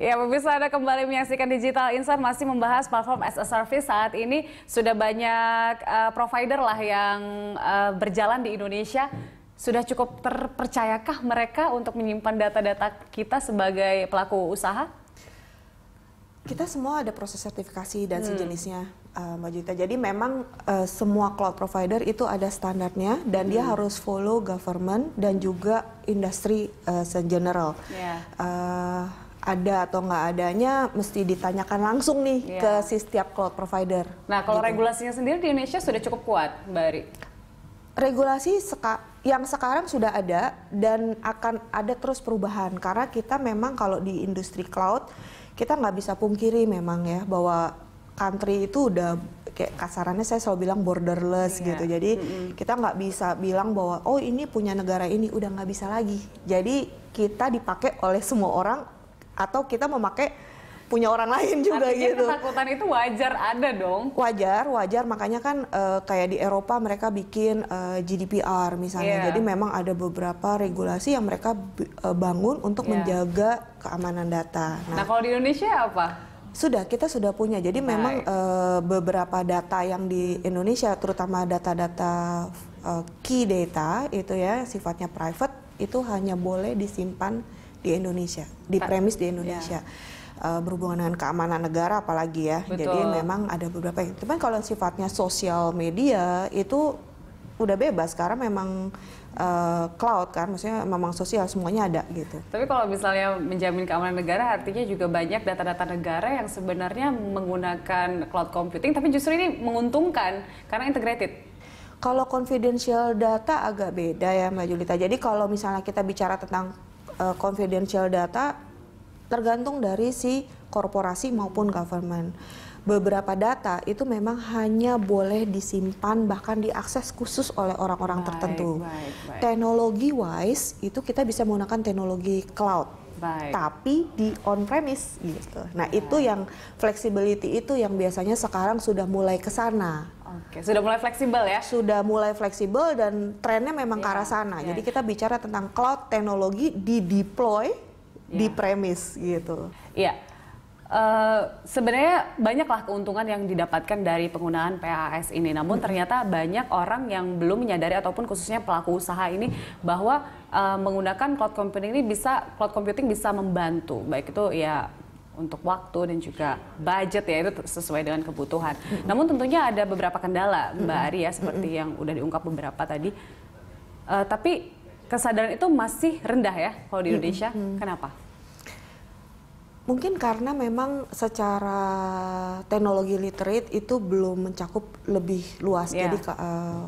Ya, pemirsa ada kembali menyaksikan Digital Insight masih membahas platform as a service saat ini sudah banyak uh, provider lah yang uh, berjalan di Indonesia. Sudah cukup terpercayakah mereka untuk menyimpan data-data kita sebagai pelaku usaha? Kita semua ada proses sertifikasi dan hmm. sejenisnya, uh, Mbak Juta. Jadi memang uh, semua cloud provider itu ada standarnya dan hmm. dia harus follow government dan juga industri uh, segeneral. Yeah. Ya. Uh, ada atau nggak adanya mesti ditanyakan langsung nih yeah. ke si setiap cloud provider. Nah, kalau gitu. regulasinya sendiri di Indonesia sudah cukup kuat, Mbak Ari? Regulasi seka yang sekarang sudah ada dan akan ada terus perubahan karena kita memang kalau di industri cloud kita nggak bisa pungkiri memang ya bahwa country itu udah kayak kasarannya saya selalu bilang borderless yeah. gitu jadi mm -hmm. kita nggak bisa bilang bahwa oh ini punya negara ini udah nggak bisa lagi jadi kita dipakai oleh semua orang atau kita memakai punya orang lain juga Artinya gitu. ketakutan itu wajar ada dong. Wajar, wajar. Makanya kan uh, kayak di Eropa mereka bikin uh, eh, GDPR misalnya. Yeah. Jadi memang ada beberapa regulasi yang mereka uh, bangun untuk yeah. menjaga keamanan data. Nah, nah kalau di Indonesia apa? Sudah, kita sudah punya. Jadi nah. memang uh, beberapa data yang di Indonesia, terutama data-data uh, key data itu ya sifatnya private itu hanya boleh disimpan di Indonesia, di premis di Indonesia. Ya eh, berhubungan dengan keamanan negara apalagi ya. Betul. Jadi memang ada beberapa yang cuman kalau sifatnya sosial media itu udah bebas karena memang uh, cloud kan maksudnya memang sosial semuanya ada gitu. Tapi kalau misalnya menjamin keamanan negara artinya juga banyak data-data negara yang sebenarnya menggunakan cloud computing tapi justru ini menguntungkan karena integrated. Kalau confidential data agak beda ya Mbak Julita. Jadi kalau misalnya kita bicara tentang uh, confidential data tergantung dari si korporasi maupun government. Beberapa data itu memang hanya boleh disimpan bahkan diakses khusus oleh orang-orang tertentu. Teknologi wise itu kita bisa menggunakan teknologi cloud. Baik. tapi di on premise gitu. Nah, Baik. itu yang flexibility itu yang biasanya sekarang sudah mulai ke sana Oke, sudah mulai fleksibel ya? Sudah mulai fleksibel dan trennya memang yeah. ke iya, arah sana. Yeah. Jadi iya. kita bicara tentang cloud teknologi di deploy yeah. di iya. premis gitu. Iya. Yeah. Uh, sebenarnya banyaklah keuntungan yang didapatkan dari penggunaan PAS ini. Namun ternyata banyak orang yang belum menyadari ataupun khususnya pelaku usaha ini bahwa uh, menggunakan cloud computing ini bisa cloud computing bisa membantu baik itu ya untuk waktu dan juga budget ya itu sesuai dengan kebutuhan. Mm-hmm. Namun tentunya ada beberapa kendala Mbak mm Ari ya seperti mm-hmm. yang udah diungkap beberapa tadi. Uh, tapi kesadaran itu masih rendah ya kalau di mm-hmm. Indonesia. Mm-hmm. Kenapa? Mungkin karena memang secara teknologi literate itu belum mencakup lebih luas. Yeah. Jadi uh,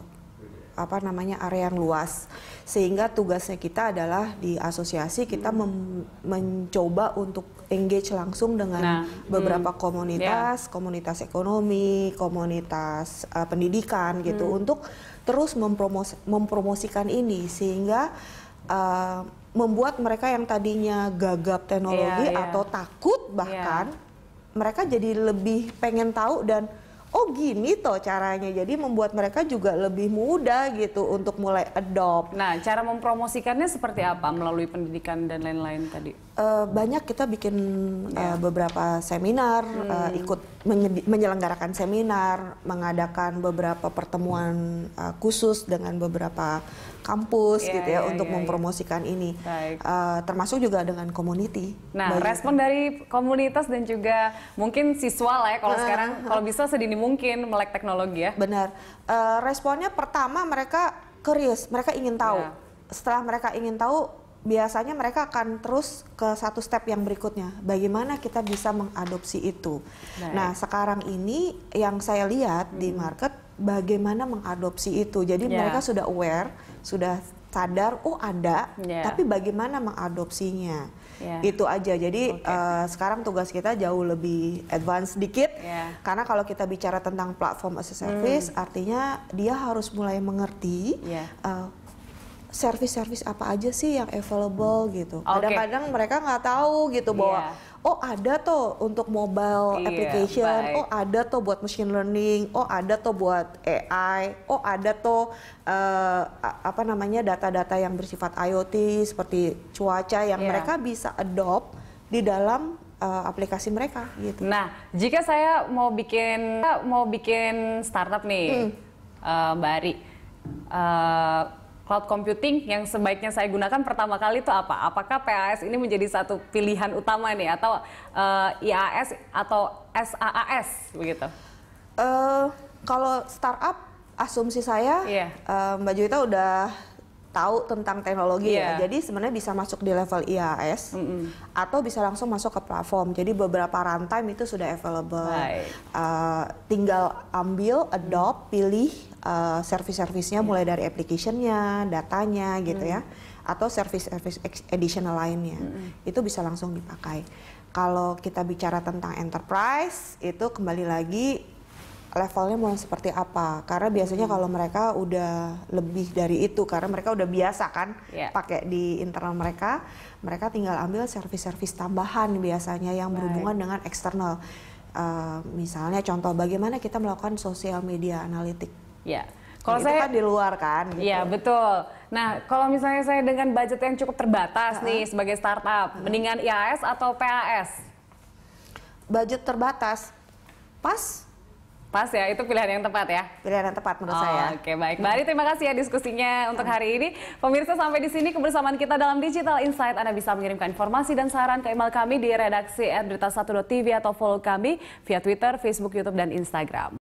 apa namanya area yang luas sehingga tugasnya kita adalah di asosiasi kita hmm. mem, mencoba untuk engage langsung dengan nah, beberapa hmm, komunitas yeah. komunitas ekonomi komunitas uh, pendidikan gitu hmm. untuk terus mempromos mempromosikan ini sehingga uh, membuat mereka yang tadinya gagap teknologi yeah, yeah. atau takut iya. bahkan yeah. mereka jadi lebih pengen tahu dan oh gini toh caranya jadi membuat mereka juga lebih mudah gitu untuk mulai adopt. Nah cara mempromosikannya seperti apa melalui pendidikan dan lain-lain tadi? Uh, banyak kita bikin yeah. uh, ya. beberapa seminar eh, hmm. uh, ikut menyelenggarakan seminar, mengadakan beberapa pertemuan uh, khusus dengan beberapa kampus yeah, gitu ya yeah, untuk yeah, iya. mempromosikan yeah. ini. Uh, termasuk juga dengan community. Nah, Baik. respon dari komunitas dan juga mungkin siswa lah ya kalau uh, sekarang kalau bisa sedini mungkin melek teknologi ya. Benar. Uh, responnya pertama mereka curious, mereka ingin tahu. Yeah. Setelah mereka ingin tahu biasanya mereka akan terus ke satu step yang berikutnya. Bagaimana kita bisa mengadopsi itu? Baik. Nah, sekarang ini yang saya lihat hmm. di market bagaimana mengadopsi itu. Jadi yeah. mereka sudah aware, sudah sadar oh ada, yeah. tapi bagaimana mengadopsinya? Yeah. Itu aja. Jadi okay. uh, eh, sekarang tugas kita jauh lebih advance sedikit. Yeah. Karena kalau kita bicara tentang platform as a service, hmm. artinya dia harus mulai mengerti yeah. Ya. uh, service-service apa aja sih yang available gitu. Kadang-kadang okay. mereka nggak tahu gitu iya. bahwa yeah. oh ada tuh untuk mobile yeah, application, baik. oh ada tuh buat machine learning, oh ada tuh buat AI, oh ada tuh uh, eh, apa namanya data-data yang bersifat IoT seperti cuaca yang yeah. mereka bisa adopt di dalam uh, aplikasi mereka gitu. Nah, jika saya mau bikin mau bikin startup nih, hmm. uh, Mbak Ari. Uh, cloud computing yang sebaiknya saya gunakan pertama kali itu apa? Apakah PAS ini menjadi satu pilihan utama nih atau uh, eh, IAS atau SAAS begitu? Uh, kalau startup asumsi saya yeah. Iya. uh, Mbak Juwita udah tahu tentang teknologi yeah. ya. Iya. Jadi sebenarnya bisa masuk di level IAS mm -hmm. atau bisa langsung masuk ke platform. Jadi beberapa runtime itu sudah available. Right. Uh, eh, tinggal ambil, adopt, mm. pilih uh, eh, service-servisnya yeah. mulai dari application-nya, datanya gitu mm. ya, atau service-service additional lainnya, mm. itu bisa langsung dipakai. Kalau kita bicara tentang enterprise, itu kembali lagi levelnya mulai seperti apa karena biasanya hmm. kalau mereka udah lebih dari itu karena mereka udah biasa kan yeah. pakai di internal mereka mereka tinggal ambil service-service tambahan biasanya yang berhubungan dengan eksternal uh, eh, misalnya contoh bagaimana kita melakukan sosial media analitik Ya. Kalau saya kan di luar kan. Gitu. Iya gitu. Ya, betul. Nah kalau misalnya saya dengan budget yang cukup terbatas uh -huh. nih sebagai startup, uh -huh. mendingan IAS atau PAS? Budget terbatas, pas Pas ya, itu pilihan yang tepat ya. Pilihan yang tepat menurut oh, saya. Oke, okay, baik. Mari terima kasih ya diskusinya untuk hari ini. Pemirsa sampai di sini kebersamaan kita dalam Digital Insight. Anda bisa mengirimkan informasi dan saran ke email kami di redaksi berita1.tv atau follow kami via Twitter, Facebook, YouTube, dan Instagram.